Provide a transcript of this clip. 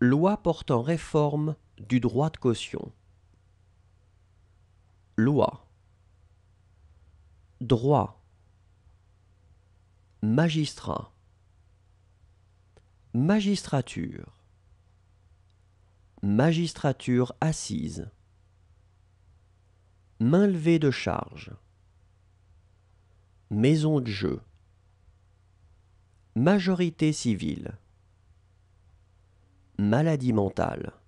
Loi portant réforme du droit de caution. Loi. Droit. Magistrat. Magistrature. Magistrature assise. Main levée de charge. Maison de jeu. Majorité civile maladie mentale.